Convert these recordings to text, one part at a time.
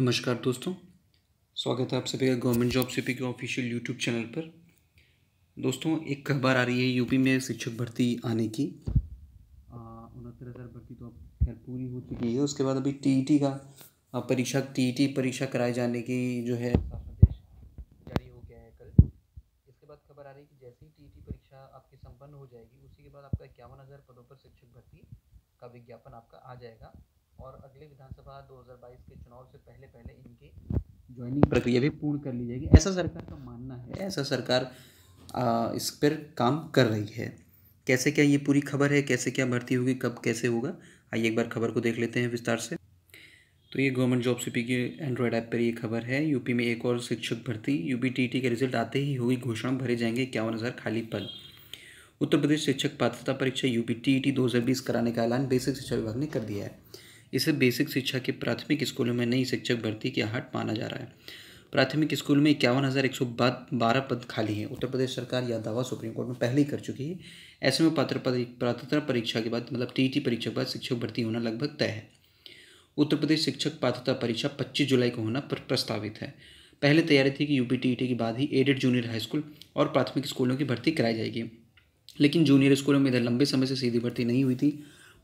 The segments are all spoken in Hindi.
नमस्कार दोस्तों स्वागत है आप सभी का गवर्नमेंट जॉब सीपी के ऑफिशियल यूट्यूब चैनल पर दोस्तों एक खबर आ रही है यूपी में शिक्षक भर्ती आने की उनहत्तर हज़ार भर्ती तो अब खैर पूरी हो चुकी है उसके बाद अभी टीईटी का परीक्षा टीईटी परीक्षा कराए जाने की जो है जारी हो गया है कल इसके बाद खबर आ रही है कि जैसे ही टी परीक्षा आपकी संपन्न हो जाएगी उसी के बाद आपका इक्यावन हज़ार पदों पर शिक्षक भर्ती का विज्ञापन आपका आ जाएगा और अगले विधानसभा 2022 के चुनाव से पहले पहले इनकी ज्वाइनिंग प्रक्रिया भी पूर्ण कर ली जाएगी ऐसा सरकार का मानना है ऐसा सरकार आ, इस पर काम कर रही है कैसे क्या ये पूरी खबर है कैसे क्या भर्ती होगी कब कैसे होगा आइए एक बार खबर को देख लेते हैं विस्तार से तो ये गवर्नमेंट जॉब सीपी की एंड्रॉयड ऐप पर ये खबर है यूपी में एक और शिक्षक भर्ती यूपी टीटी के रिजल्ट आते ही होगी घोषणा भरे जाएंगे इक्यावन हज़ार खाली पद उत्तर प्रदेश शिक्षक पात्रता परीक्षा यूपी हज़ार बीस कराने का ऐलान बेसिक शिक्षा विभाग ने कर दिया है इसे बेसिक शिक्षा के प्राथमिक स्कूलों में नई शिक्षक भर्ती की आहट माना जा रहा है प्राथमिक स्कूल में इक्यावन हज़ार एक सौ बारह पद खाली हैं उत्तर प्रदेश सरकार यह दावा सुप्रीम कोर्ट में पहले ही कर चुकी है ऐसे में पात्र पात्रता परीक्षा के बाद मतलब टी परीक्षा के बाद शिक्षक भर्ती होना लगभग तय है उत्तर प्रदेश शिक्षक पात्रता परीक्षा पच्चीस जुलाई को होना पर प्रस्तावित है पहले तैयारी थी कि यूपी टी के बाद ही एडेड जूनियर हाई स्कूल और प्राथमिक स्कूलों की भर्ती कराई जाएगी लेकिन जूनियर स्कूलों में इधर लंबे समय से सीधी भर्ती नहीं हुई थी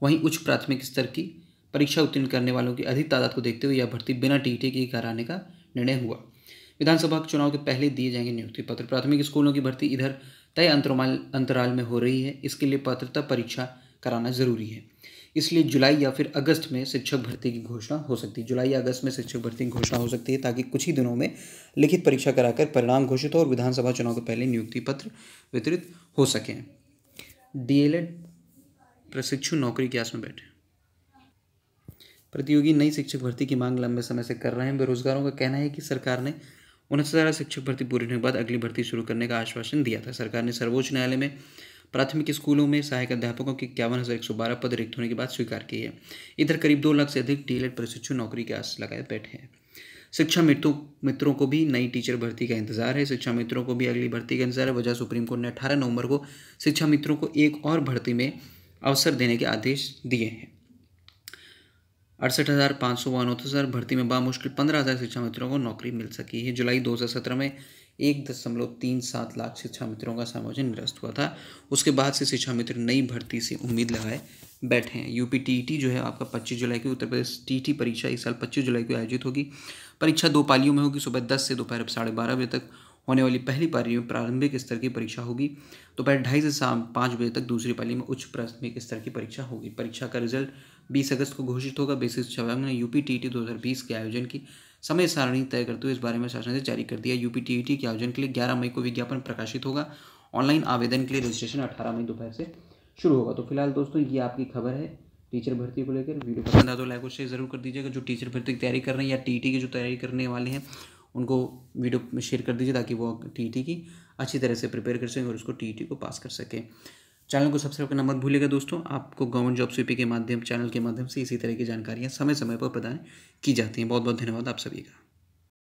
वहीं उच्च प्राथमिक स्तर की परीक्षा उत्तीर्ण करने वालों की अधिक तादाद को देखते हुए यह भर्ती बिना टी के कराने का निर्णय हुआ विधानसभा चुनाव के पहले दिए जाएंगे नियुक्ति पत्र प्राथमिक स्कूलों की भर्ती इधर तय अंतरमाल अंतराल में हो रही है इसके लिए पात्रता परीक्षा कराना जरूरी है इसलिए जुलाई या फिर अगस्त में शिक्षक भर्ती की घोषणा हो सकती है जुलाई या अगस्त में शिक्षक भर्ती की घोषणा हो सकती है ताकि कुछ ही दिनों में लिखित परीक्षा कराकर परिणाम घोषित हो और विधानसभा चुनाव के पहले नियुक्ति पत्र वितरित हो सकें डीएलएड प्रशिक्षु नौकरी के आस में बैठे प्रतियोगी नई शिक्षक भर्ती की मांग लंबे समय से कर रहे हैं बेरोजगारों का कहना है कि सरकार ने उन्नीस हज़ार शिक्षक भर्ती पूरी होने के बाद अगली भर्ती शुरू करने का आश्वासन दिया था सरकार ने सर्वोच्च न्यायालय में प्राथमिक स्कूलों में सहायक अध्यापकों की इक्यावन हज़ार एक सौ बारह पद रिक्त होने के बाद स्वीकार की है इधर करीब दो लाख से अधिक डीएलएड प्रशिक्षु नौकरी के आस लगाए बैठे हैं शिक्षा मित्रों मित्रों को भी नई टीचर भर्ती का इंतजार है शिक्षा मित्रों को भी अगली भर्ती का इंतजार है वजह सुप्रीम कोर्ट ने अठारह नवंबर को शिक्षा मित्रों को एक और भर्ती में अवसर देने के आदेश दिए हैं अड़सठ हज़ार पाँच सौ बानवे सर भर्ती में बामुश्किल पंद्रह हज़ार शिक्षा मित्रों को नौकरी मिल सकी है जुलाई दो हज़ार सत्रह में एक दशमलव तीन सात लाख शिक्षा मित्रों का समायोजन निरस्त हुआ था उसके बाद से शिक्षा मित्र नई भर्ती से उम्मीद लगाए बैठे हैं यूपी टी जो है आपका पच्चीस जुलाई की उत्तर प्रदेश टी परीक्षा इस साल पच्चीस जुलाई को आयोजित होगी परीक्षा दो पालियों में होगी सुबह दस से दोपहर साढ़े बारह बजे तक होने वाली पहली पाली में प्रारंभिक स्तर की परीक्षा होगी दोपहर ढाई से शाम पाँच बजे तक दूसरी पाली में उच्च प्राथमिक स्तर की परीक्षा होगी परीक्षा का रिजल्ट बीस अगस्त को घोषित होगा बेसिस छवांग ने यूपी टी दो हज़ार बीस के आयोजन की समय सारणी तय करते हुए इस बारे में शासन से जारी कर दिया यूपी टी के आयोजन के लिए ग्यारह मई को विज्ञापन प्रकाशित होगा ऑनलाइन आवेदन के लिए रजिस्ट्रेशन अठारह मई दोपहर से शुरू होगा तो फिलहाल दोस्तों ये आपकी खबर है टीचर भर्ती को लेकर वीडियो पसंद आया तो लाइक और शेयर जरूर कर दीजिएगा जो टीचर भर्ती की तैयारी कर रहे हैं या टीटी की जो तैयारी करने वाले हैं उनको वीडियो शेयर कर दीजिए ताकि वो टीटी की अच्छी तरह से प्रिपेयर कर सकें और उसको टीटी को पास कर सकें चैनल को सब्सक्राइब करना मत भूलिएगा दोस्तों आपको गवर्नमेंट जॉब सीपी के माध्यम चैनल के माध्यम से इसी तरह की जानकारियाँ समय समय पर प्रदान की जाती हैं बहुत बहुत धन्यवाद आप सभी का